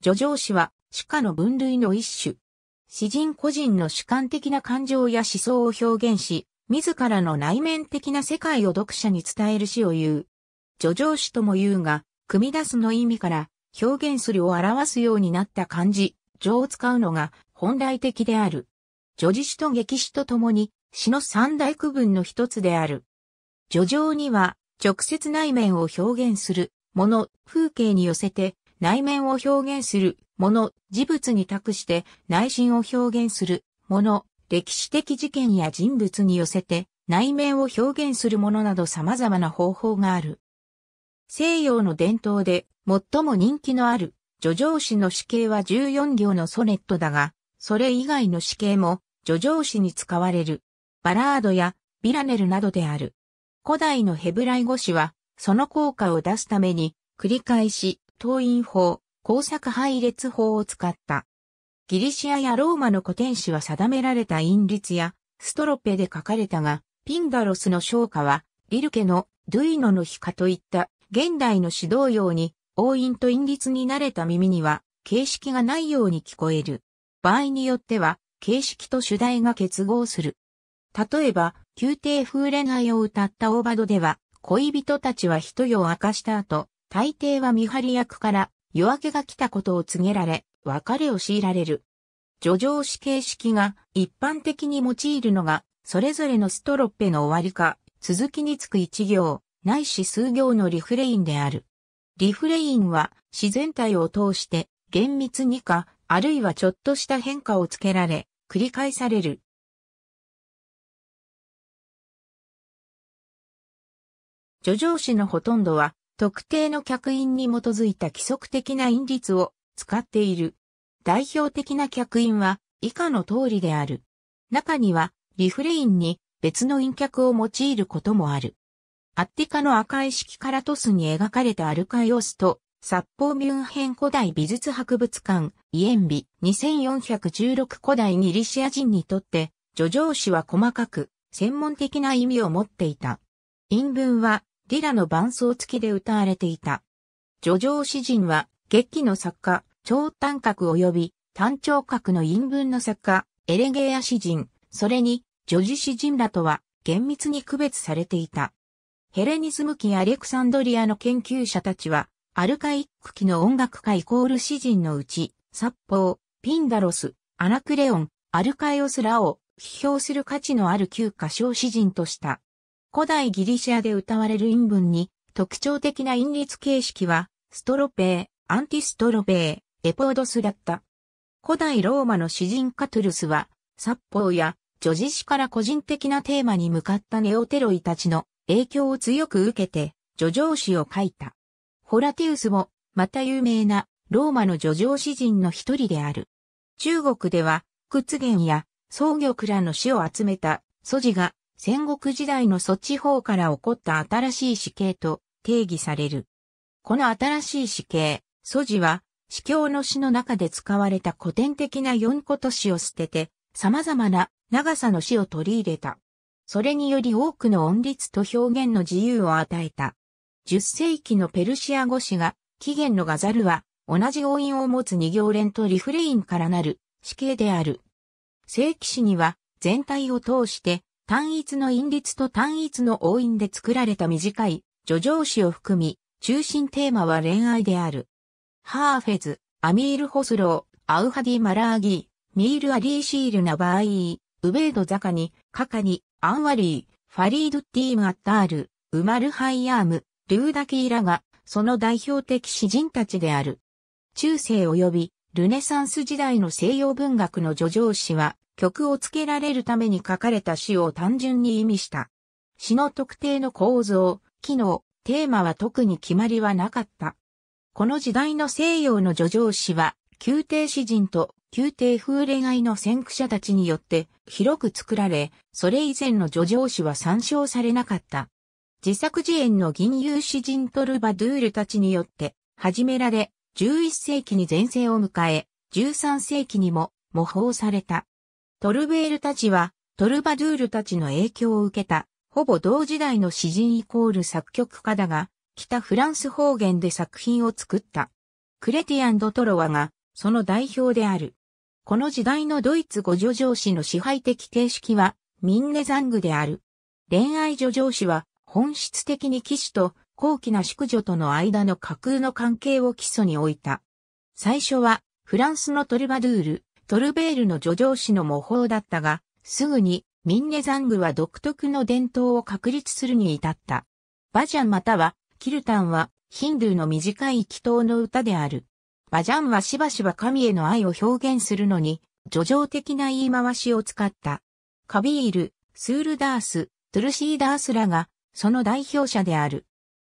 叙情詩は詩歌の分類の一種。詩人個人の主観的な感情や思想を表現し、自らの内面的な世界を読者に伝える詩を言う。叙情詩とも言うが、組み出すの意味から表現するを表すようになった漢字、情を使うのが本来的である。叙事詩と劇詩とともに詩の三大区分の一つである。叙情には直接内面を表現するもの、風景に寄せて内面を表現するもの、事物に託して内心を表現するもの、歴史的事件や人物に寄せて内面を表現するものなど様々な方法がある。西洋の伝統で最も人気のある叙情詩の詩形は14行のソネットだが、それ以外の詩形も叙情詩に使われる。バラードやビラネルなどである。古代のヘブライ語詞は、その効果を出すために、繰り返し、党員法、工作配列法を使った。ギリシアやローマの古典史は定められた因律やストロペで書かれたが、ピンダロスの昇華は、リルケのドゥイノの日かといった現代の指導用に、王印と因律に慣れた耳には、形式がないように聞こえる。場合によっては、形式と主題が結合する。例えば、宮廷風恋愛を歌ったオーバドでは、恋人たちは一夜を明かした後、大抵は見張り役から夜明けが来たことを告げられ、別れを強いられる。叙情詩形式が一般的に用いるのが、それぞれのストロッペの終わりか、続きにつく一行、ないし数行のリフレインである。リフレインは、自然体を通して、厳密にか、あるいはちょっとした変化をつけられ、繰り返される。叙情詩のほとんどは、特定の客員に基づいた規則的な因率を使っている。代表的な客員は以下の通りである。中にはリフレインに別の陰客を用いることもある。アッティカの赤い式からトスに描かれたアルカイオスと、札幌ミュンヘン古代美術博物館、イエンビ、2416古代ギリシア人にとって、叙情詩は細かく、専門的な意味を持っていた。陰文は、リラの伴奏付きで歌われていた。叙情詩人は、劇の作家、超短角及び単調角の陰文の作家、エレゲーア詩人、それに、叙事詩人らとは、厳密に区別されていた。ヘレニズム期アレクサンドリアの研究者たちは、アルカイック期の音楽家イコール詩人のうち、ポ法、ピンダロス、アナクレオン、アルカイオスらを批評する価値のある旧歌唱詩人とした。古代ギリシアで歌われる韻文に特徴的な韻律形式は、ストロペー、アンティストロペー、エポードスだった。古代ローマの詩人カトゥルスは、殺法や女子詩から個人的なテーマに向かったネオテロイたちの影響を強く受けて、叙情詩を書いた。ホラティウスも、また有名なローマの叙情詩人の一人である。中国では、屈原や草魚らの詩を集めた、素地が戦国時代の祖地方から起こった新しい死刑と定義される。この新しい死刑、祖地は、死教の詩の中で使われた古典的な四個と市を捨てて、様々な長さの詩を取り入れた。それにより多くの音律と表現の自由を与えた。10世紀のペルシア語詩が、起源のガザルは、同じ音韻を持つ二行連とリフレインからなる、死刑である。正規詩には、全体を通して、単一の韻律と単一の応韻で作られた短い、叙情詩を含み、中心テーマは恋愛である。ハーフェズ、アミール・ホスロー、アウハディ・マラーギー、ミール・アリー・シール・ナバーイー、ウベード・ザカニ、カカニ、アンワリー、ファリード・ティーム・アッタール、ウマル・ハイアーム、ルーダ・キーラが、その代表的詩人たちである。中世及び、ルネサンス時代の西洋文学の叙情詩は、曲をつけられるために書かれた詩を単純に意味した。詩の特定の構造、機能、テーマは特に決まりはなかった。この時代の西洋の叙情詩は、宮廷詩人と宮廷風恋愛の先駆者たちによって広く作られ、それ以前の叙情詩は参照されなかった。自作自演の銀遊詩人トルバドゥールたちによって始められ、11世紀に前世を迎え、13世紀にも模倣された。トルベールたちは、トルバドゥールたちの影響を受けた、ほぼ同時代の詩人イコール作曲家だが、北フランス方言で作品を作った。クレティアン・ド・トロワが、その代表である。この時代のドイツ語叙情詩の支配的形式は、ミンネザングである。恋愛叙情詩は、本質的に騎士と高貴な淑女との間の架空の関係を基礎に置いた。最初は、フランスのトルバドゥール、トルベールの叙情詩の模倣だったが、すぐにミンネザングは独特の伝統を確立するに至った。バジャンまたはキルタンはヒンドゥーの短い祈祷の歌である。バジャンはしばしば神への愛を表現するのに、叙情的な言い回しを使った。カビール、スールダース、トゥルシーダースらが、その代表者である。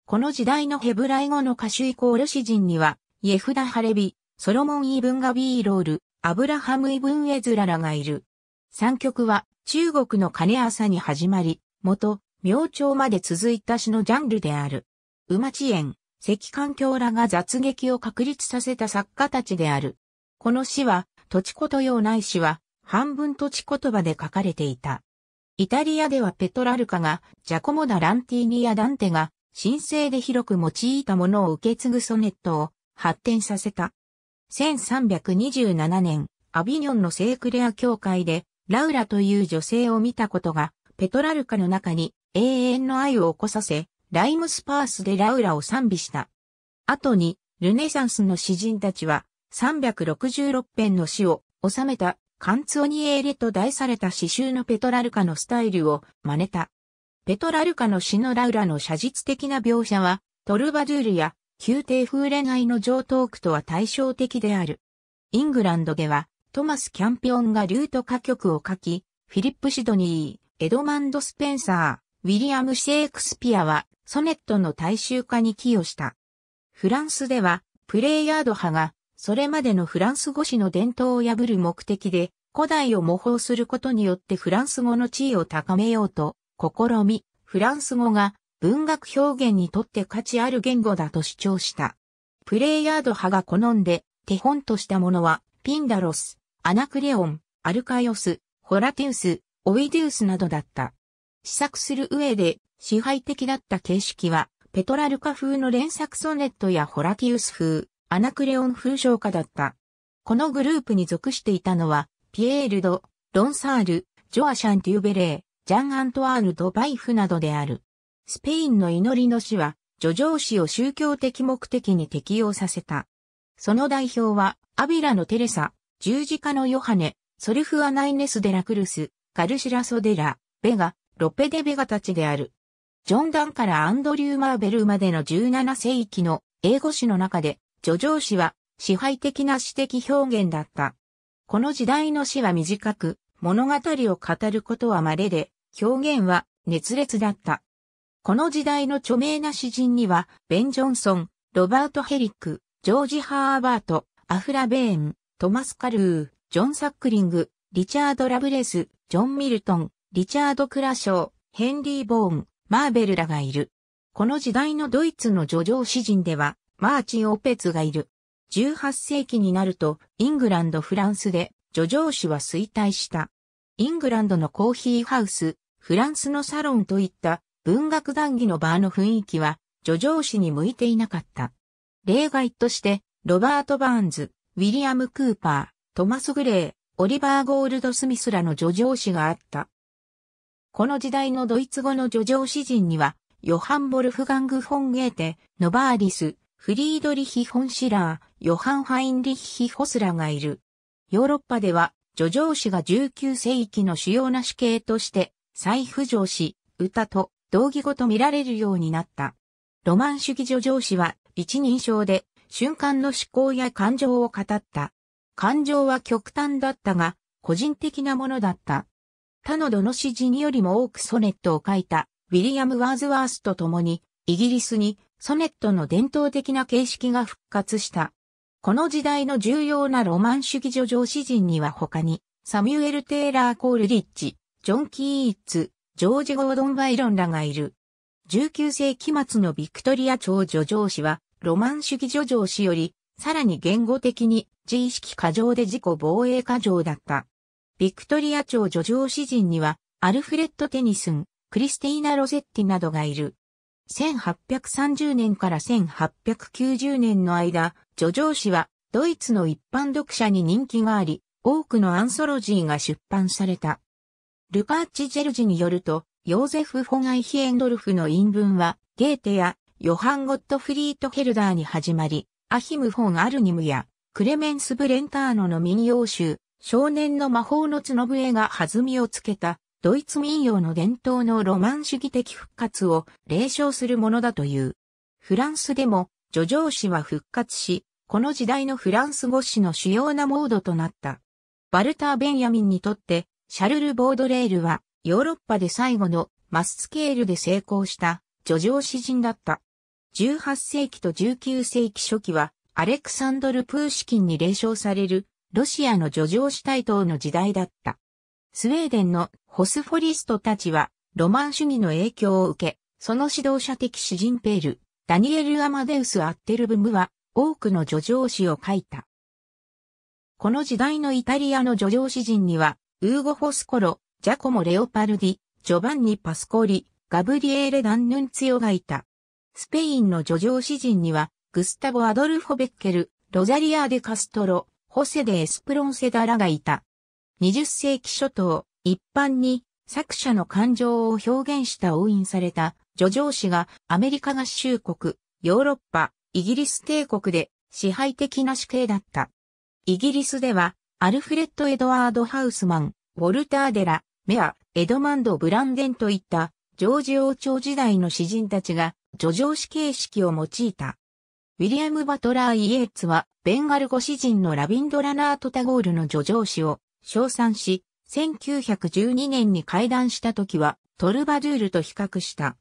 この時代のヘブライ語の歌手以降ルシ人には、イェフダ・ハレビ、ソロモン・イブンガ・ビーロール、アブラハム・イブン・エズラらがいる。三曲は中国の金朝に始まり、元、明朝まで続いた詩のジャンルである。馬地延、石環境らが雑劇を確立させた作家たちである。この詩は、土地こと用ない詩は、半分土地言葉で書かれていた。イタリアではペトラルカが、ジャコモダ・ランティーニやダンテが、神聖で広く用いたものを受け継ぐソネットを発展させた。1327年、アビニョンの聖クレア教会で、ラウラという女性を見たことが、ペトラルカの中に永遠の愛を起こさせ、ライムスパースでラウラを賛美した。後に、ルネサンスの詩人たちは、366編の詩を収めた、カンツオニエーレと題された詩集のペトラルカのスタイルを真似た。ペトラルカの詩のラウラの写実的な描写は、トルバドゥールや宮廷風恋愛の上ー句とは対照的である。イングランドでは、トマス・キャンピオンがリュート歌曲を書き、フィリップ・シドニー、エドマンド・スペンサー、ウィリアム・シェイクスピアは、ソネットの大衆化に寄与した。フランスでは、プレイヤード派が、それまでのフランス語史の伝統を破る目的で、古代を模倣することによってフランス語の地位を高めようと、試み、フランス語が文学表現にとって価値ある言語だと主張した。プレイヤード派が好んで手本としたものは、ピンダロス、アナクレオン、アルカイオス、ホラティウス、オイディウスなどだった。試作する上で支配的だった形式は、ペトラルカ風の連作ソネットやホラティウス風、アナクレオン風唱歌だった。このグループに属していたのは、ピエールド、ロンサール、ジョアシャン・デューベレー、ジャン・アントワール・ド・バイフなどである。スペインの祈りの詩は、叙情詩を宗教的目的に適用させた。その代表は、アビラのテレサ、十字架のヨハネ、ソルフアナイネス・デラクルス、カルシラ・ソデラ、ベガ、ロペデ・ベガたちである。ジョン・ダンからアンドリュー・マーベルまでの17世紀の英語詩の中で、叙情詩は支配的な詩的表現だった。この時代の詩は短く、物語を語ることは稀で、表現は熱烈だった。この時代の著名な詩人には、ベン・ジョンソン、ロバート・ヘリック、ジョージ・ハーバート、アフラ・ベーン、トマス・カルー、ジョン・サックリング、リチャード・ラブレス、ジョン・ミルトン、リチャード・クラショー、ヘンリー・ボーン、マーベルらがいる。この時代のドイツの叙情詩人では、マーチオペツがいる。18世紀になると、イングランド・フランスで、叙情詩は衰退した。イングランドのコーヒーハウス、フランスのサロンといった文学談義の場の雰囲気は、叙情詩に向いていなかった。例外として、ロバート・バーンズ、ウィリアム・クーパー、トマス・グレー、オリバー・ゴールド・スミスらの叙情詩があった。この時代のドイツ語の叙情詩人には、ヨハン・ボルフガング・フォン・ゲーテ、ノバーリス、フリードリヒ・ホンシラー、ヨハン・ハインリッヒ・ホスラがいる。ヨーロッパでは、叙情詩が19世紀の主要な詩形として、再浮上し、歌と同義語と見られるようになった。ロマン主義女上司は一人称で瞬間の思考や感情を語った。感情は極端だったが、個人的なものだった。他のどの詩人よりも多くソネットを書いたウィリアム・ワーズワースと共に、イギリスにソネットの伝統的な形式が復活した。この時代の重要なロマン主義女上詩人には他に、サミュエル・テイラー・コールリッチ、ジョン・キーイッツ、ジョージ・ゴードン・バイロンらがいる。19世紀末のビクトリア朝叙情詩は、ロマン主義叙情詩より、さらに言語的に自意識過剰で自己防衛過剰だった。ビクトリア朝叙情詩人には、アルフレッド・テニスン、クリスティーナ・ロゼッティなどがいる。1830年から1890年の間、叙情詩はドイツの一般読者に人気があり、多くのアンソロジーが出版された。ルパーチ・ジェルジによると、ヨーゼフ・フォン・アイヒエンドルフの陰文は、ゲーテやヨハン・ゴットフリート・ヘルダーに始まり、アヒム・フォン・アルニムや、クレメンス・ブレンターノの民謡集、少年の魔法の角笛が弾みをつけた、ドイツ民謡の伝統のロマン主義的復活を霊唱するものだという。フランスでも、ジジョョー氏は復活し、この時代のフランス語詞の主要なモードとなった。バルター・ベンヤミンにとって、シャルル・ボードレールは、ヨーロッパで最後のマススケールで成功した叙情詩人だった。18世紀と19世紀初期は、アレクサンドル・プーシキンに霊称される、ロシアの叙情詩対等の時代だった。スウェーデンのホスフォリストたちは、ロマン主義の影響を受け、その指導者的詩人ペール、ダニエル・アマデウス・アッテルブムは、多くの叙情詩を書いた。この時代のイタリアの叙情詩人には、ウーゴ・フォスコロ、ジャコモ・レオパルディ、ジョバンニ・パスコリ、ガブリエーレ・ダンヌンツィオがいた。スペインの叙情詩人には、グスタボ・アドルフォ・ベッケル、ロザリア・デ・カストロ、ホセ・デ・エスプロンセダラがいた。20世紀初頭、一般に作者の感情を表現した押印された叙情詩がアメリカ合衆国、ヨーロッパ、イギリス帝国で支配的な死刑だった。イギリスではアルフレッド・エドワード・ハウスマン、ウォルター・デラ、メア、エドマンド・ブランデンといった、ジョージ王朝時代の詩人たちが、叙情詩形式を用いた。ウィリアム・バトラー・イエーツは、ベンガル語詩人のラビンド・ラナート・タゴールの叙情詩を称賛し、1912年に会談した時は、トルバドゥールと比較した。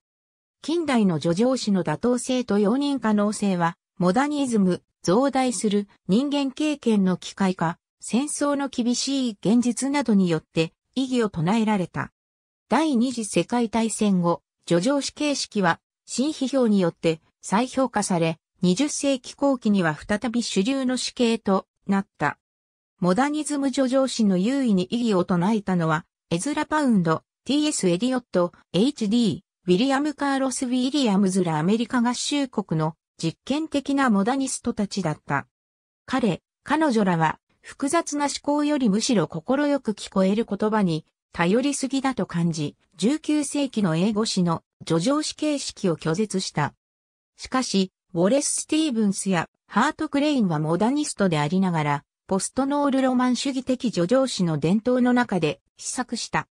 近代の叙情詩の妥当性と容認可能性は、モダニズム、増大する人間経験の機械化、戦争の厳しい現実などによって異議を唱えられた。第二次世界大戦後、叙情詩形式は新批評によって再評価され、20世紀後期には再び主流の死刑となった。モダニズム叙情詩の優位に異議を唱えたのは、エズラ・パウンド、T.S. エディオット、H.D., ウィリアム・カーロス・ウィリアムズらアメリカ合衆国の実験的なモダニストたちだった。彼、彼女らは複雑な思考よりむしろ心よく聞こえる言葉に頼りすぎだと感じ、19世紀の英語史の助上史形式を拒絶した。しかし、ウォレス・スティーブンスやハート・クレインはモダニストでありながら、ポストノールロマン主義的助上史の伝統の中で試作した。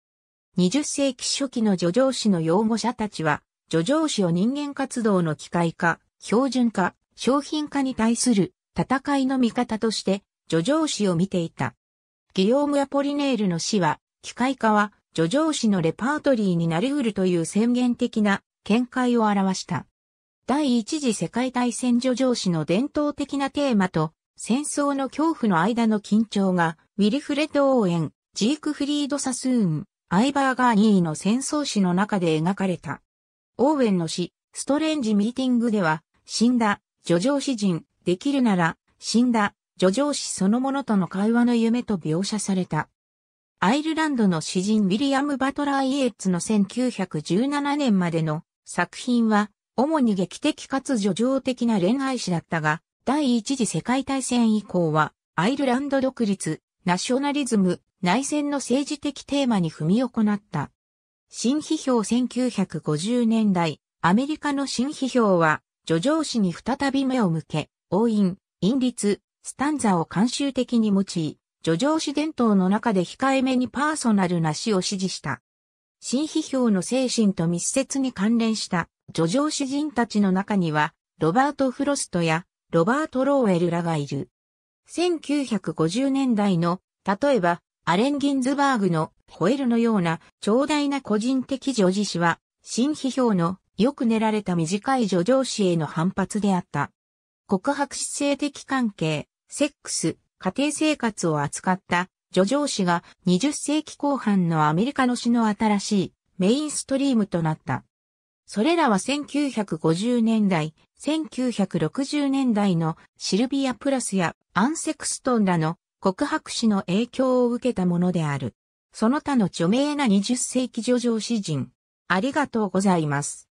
20世紀初期の助上史の擁護者たちは、助上史を人間活動の機械化、標準化、商品化に対する戦いの見方として叙情詩を見ていた。ギヨーム・アポリネールの詩は、機械化は、叙情詩のレパートリーになり得るという宣言的な見解を表した。第一次世界大戦叙情詩の伝統的なテーマと、戦争の恐怖の間の緊張が、ウィリフレド・オーエン、ジークフリード・サスーン、アイバーガーニーの戦争史の中で描かれた。オーエンの詩、ストレンジ・ミーティングでは、死んだ、叙情詩人、できるなら、死んだ、叙情詩そのものとの会話の夢と描写された。アイルランドの詩人ウィリアム・バトラー・イエッツの1917年までの作品は、主に劇的かつ叙情的な恋愛詩だったが、第一次世界大戦以降は、アイルランド独立、ナショナリズム、内戦の政治的テーマに踏み行った。新批評1950年代、アメリカの新批評は、叙情詩に再び目を向け、応印、隠立、スタンザを慣習的に用い、叙情詩伝統の中で控えめにパーソナルな詩を支持した。新批評の精神と密接に関連した叙情詩人たちの中には、ロバート・フロストやロバート・ローエルらがいる。1950年代の、例えば、アレン・ギンズバーグのホエルのような長大な個人的叙事詩は、新批評のよく練られた短い叙情詩への反発であった。告白し性的関係、セックス、家庭生活を扱った叙情詩が20世紀後半のアメリカの詩の新しいメインストリームとなった。それらは1950年代、1960年代のシルビア・プラスやアンセクストンらの告白詩の影響を受けたものである。その他の著名な20世紀叙情詩人。ありがとうございます。